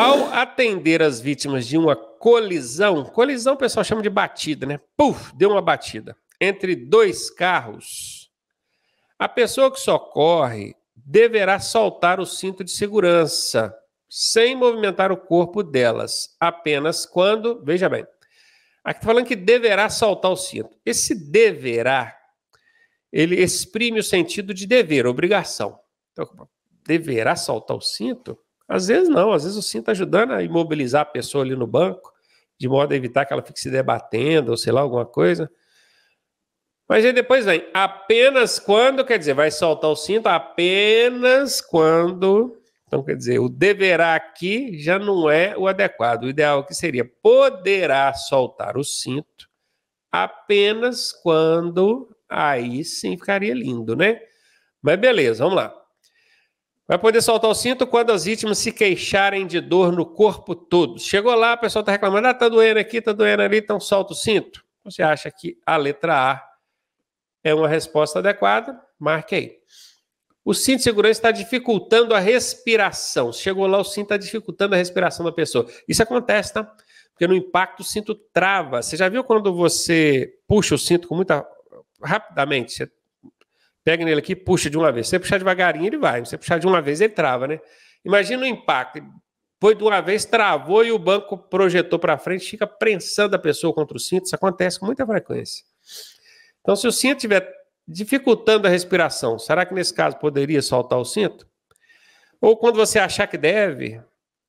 Ao atender as vítimas de uma colisão, colisão o pessoal chama de batida, né? Puf, deu uma batida entre dois carros. A pessoa que socorre deverá soltar o cinto de segurança sem movimentar o corpo delas, apenas quando, veja bem, aqui está falando que deverá soltar o cinto. Esse deverá, ele exprime o sentido de dever, obrigação. Então, deverá soltar o cinto? Às vezes não, às vezes o sim está ajudando a imobilizar a pessoa ali no banco, de modo a evitar que ela fique se debatendo, ou sei lá, alguma coisa. Mas aí depois vem, apenas quando, quer dizer, vai soltar o cinto apenas quando. Então, quer dizer, o deverá aqui já não é o adequado. O ideal que seria poderá soltar o cinto apenas quando. Aí sim ficaria lindo, né? Mas beleza, vamos lá. Vai poder soltar o cinto quando as vítimas se queixarem de dor no corpo todo. Chegou lá, o pessoal está reclamando, ah, tá doendo aqui, tá doendo ali, então solta o cinto. Você acha que a letra A é uma resposta adequada? Marque aí. O cinto de segurança está dificultando a respiração. Chegou lá, o cinto está dificultando a respiração da pessoa. Isso acontece, tá? Porque no impacto o cinto trava. Você já viu quando você puxa o cinto com muita rapidamente, você Pega nele aqui, puxa de uma vez. Se você puxar devagarinho, ele vai. Se você puxar de uma vez, ele trava, né? Imagina o impacto. Foi de uma vez, travou e o banco projetou para frente, fica prensando a pessoa contra o cinto. Isso acontece com muita frequência. Então, se o cinto estiver dificultando a respiração, será que nesse caso poderia soltar o cinto? Ou quando você achar que deve,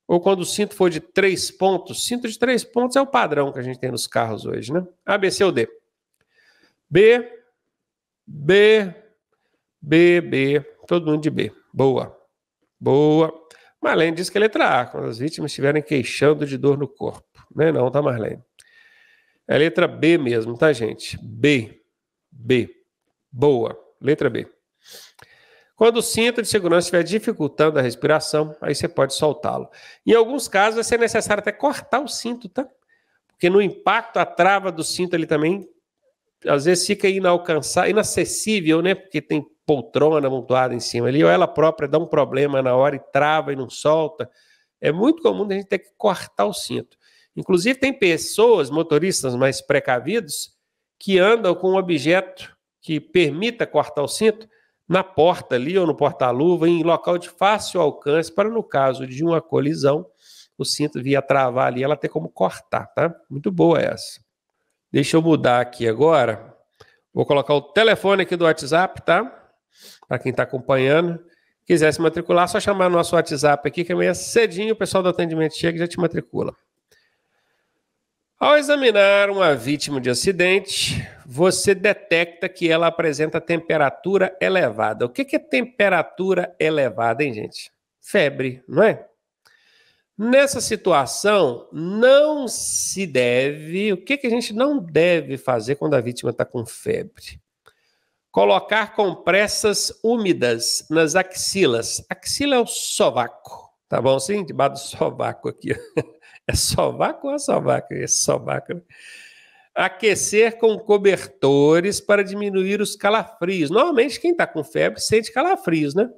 ou quando o cinto for de três pontos. Cinto de três pontos é o padrão que a gente tem nos carros hoje, né? A, B, C ou D. B, B, B, B, todo mundo de B. Boa. Boa. Marlene diz que é letra A, quando as vítimas estiverem queixando de dor no corpo. Não é não, tá, Marlene? É letra B mesmo, tá, gente? B. B. Boa. Letra B. Quando o cinto de segurança estiver dificultando a respiração, aí você pode soltá-lo. Em alguns casos, vai ser necessário até cortar o cinto, tá? Porque no impacto, a trava do cinto ele também, às vezes, fica inalcançável, inacessível, né? Porque tem poltrona amontoada em cima ali, ou ela própria dá um problema na hora e trava e não solta. É muito comum a gente ter que cortar o cinto. Inclusive, tem pessoas, motoristas mais precavidos, que andam com um objeto que permita cortar o cinto na porta ali ou no porta-luva, em local de fácil alcance, para no caso de uma colisão, o cinto via travar ali, ela ter como cortar, tá? Muito boa essa. Deixa eu mudar aqui agora. Vou colocar o telefone aqui do WhatsApp, tá? para quem está acompanhando. Quiser se matricular, só chamar nosso WhatsApp aqui, que amanhã cedinho o pessoal do atendimento chega e já te matricula. Ao examinar uma vítima de acidente, você detecta que ela apresenta temperatura elevada. O que é temperatura elevada, hein, gente? Febre, não é? Nessa situação, não se deve. O que a gente não deve fazer quando a vítima está com febre? Colocar compressas úmidas nas axilas. Axila é o sovaco, tá bom? Sim, debaixo do sovaco aqui. É sovaco ou é sovaco? É sovaco. Né? Aquecer com cobertores para diminuir os calafrios. Normalmente quem está com febre sente calafrios, né?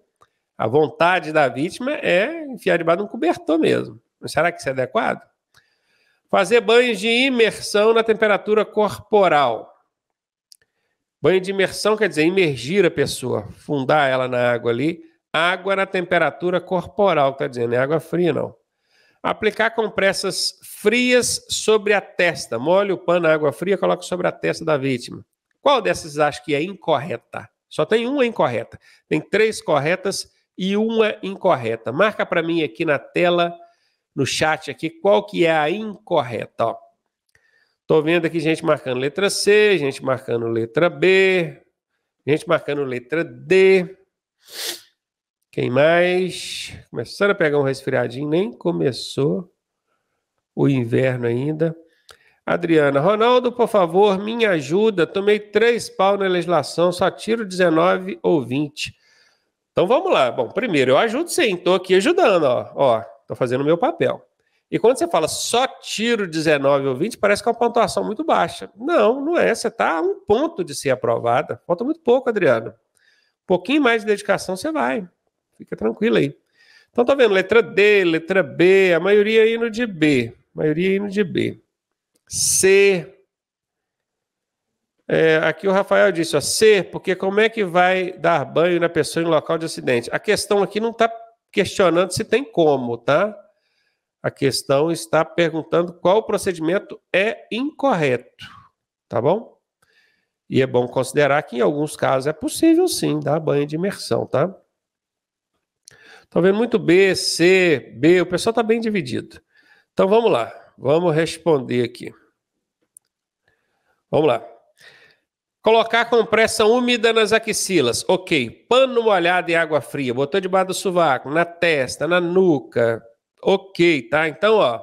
A vontade da vítima é enfiar debaixo de um cobertor mesmo. Mas será que isso é adequado? Fazer banhos de imersão na temperatura corporal. Banho de imersão quer dizer imergir a pessoa, fundar ela na água ali. Água na temperatura corporal, tá dizendo, é água fria não. Aplicar compressas frias sobre a testa. Mole o pano na água fria, coloca sobre a testa da vítima. Qual dessas acha que é incorreta? Só tem uma incorreta. Tem três corretas e uma incorreta. Marca para mim aqui na tela, no chat aqui, qual que é a incorreta, ó. Estou vendo aqui gente marcando letra C, gente marcando letra B, gente marcando letra D. Quem mais? Começaram a pegar um resfriadinho, nem começou o inverno ainda. Adriana, Ronaldo, por favor, me ajuda. Tomei três pau na legislação, só tiro 19 ou 20. Então vamos lá. Bom, primeiro eu ajudo sim, estou aqui ajudando, ó. Ó, tô fazendo o meu papel. E quando você fala só tiro 19 ou 20, parece que é uma pontuação muito baixa. Não, não é. Você está a um ponto de ser aprovada. Falta muito pouco, Adriano. Um pouquinho mais de dedicação você vai. Fica tranquilo aí. Então tá vendo, letra D, letra B, a maioria indo de B. A maioria indo de B. C. É, aqui o Rafael disse, ó, C, porque como é que vai dar banho na pessoa em local de acidente? A questão aqui não está questionando se tem como, tá? A questão está perguntando qual procedimento é incorreto, tá bom? E é bom considerar que em alguns casos é possível sim dar banho de imersão, tá? Estou vendo muito B, C, B, o pessoal está bem dividido. Então vamos lá, vamos responder aqui. Vamos lá. Colocar compressa úmida nas axilas. Ok. Pano molhado e água fria. Botou debaixo do sovaco, na testa, na nuca, Ok, tá? Então, ó,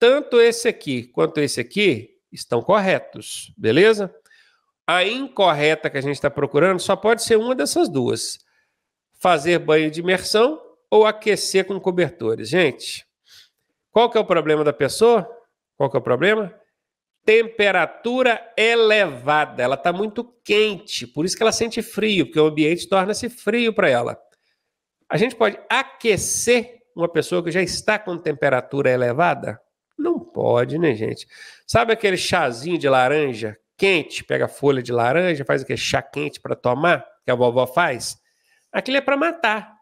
tanto esse aqui quanto esse aqui estão corretos, beleza? A incorreta que a gente está procurando só pode ser uma dessas duas: fazer banho de imersão ou aquecer com cobertores. Gente, qual que é o problema da pessoa? Qual que é o problema? Temperatura elevada. Ela está muito quente, por isso que ela sente frio, porque o ambiente torna-se frio para ela. A gente pode aquecer uma pessoa que já está com temperatura elevada? Não pode, né, gente? Sabe aquele chazinho de laranja quente? Pega folha de laranja, faz aquele chá quente para tomar, que a vovó faz? Aquilo é para matar.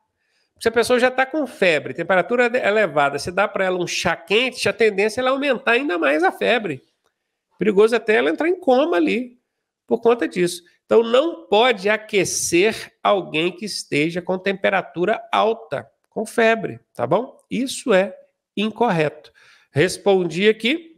Se a pessoa já está com febre, temperatura elevada, se dá para ela um chá quente, a tendência é ela aumentar ainda mais a febre. Perigoso é até ela entrar em coma ali por conta disso. Então não pode aquecer alguém que esteja com temperatura alta com febre, tá bom? Isso é incorreto. Respondi aqui